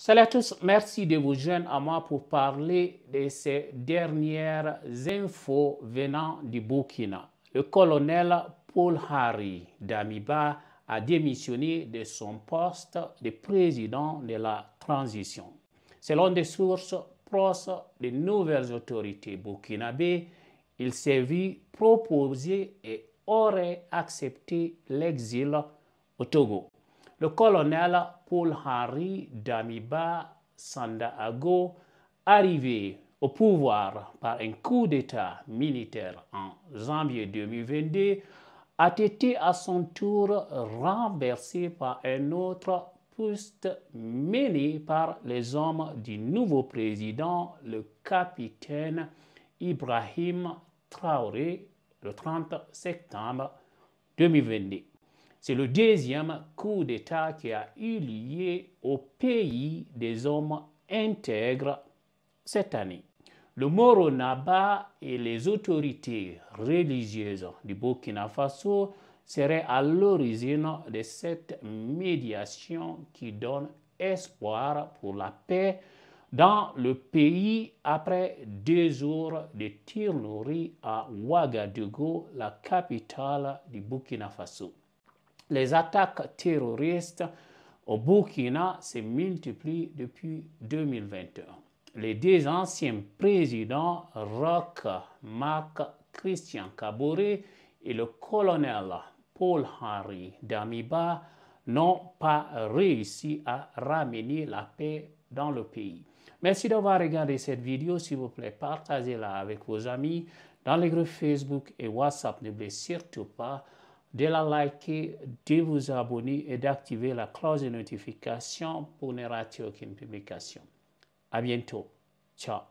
Salut à tous, merci de vous joindre à moi pour parler de ces dernières infos venant du Burkina. Le colonel Paul Harry d'Amiba a démissionné de son poste de président de la transition. Selon des sources proches des nouvelles autorités burkinabées, il s'est vu proposer et aurait accepté l'exil au Togo le colonel Paul Henry Damiba Sandaago, arrivé au pouvoir par un coup d'État militaire en janvier 2022, a été à son tour renversé par un autre poste mené par les hommes du nouveau président, le capitaine Ibrahim Traoré, le 30 septembre 2022. C'est le deuxième coup d'État qui a eu lieu au pays des hommes intègres cette année. Le Moronaba et les autorités religieuses du Burkina Faso seraient à l'origine de cette médiation qui donne espoir pour la paix dans le pays après deux jours de tirnerie à Ouagadougou, la capitale du Burkina Faso. Les attaques terroristes au Burkina se multiplient depuis 2021. Les deux anciens présidents, Roch Marc Christian Caboret et le colonel Paul-Henri Damiba, n'ont pas réussi à ramener la paix dans le pays. Merci d'avoir regardé cette vidéo. S'il vous plaît, partagez-la avec vos amis dans les groupes Facebook et WhatsApp. N'oubliez surtout pas de la liker, de vous abonner et d'activer la cloche de notification pour ne rater aucune publication. À bientôt. Ciao.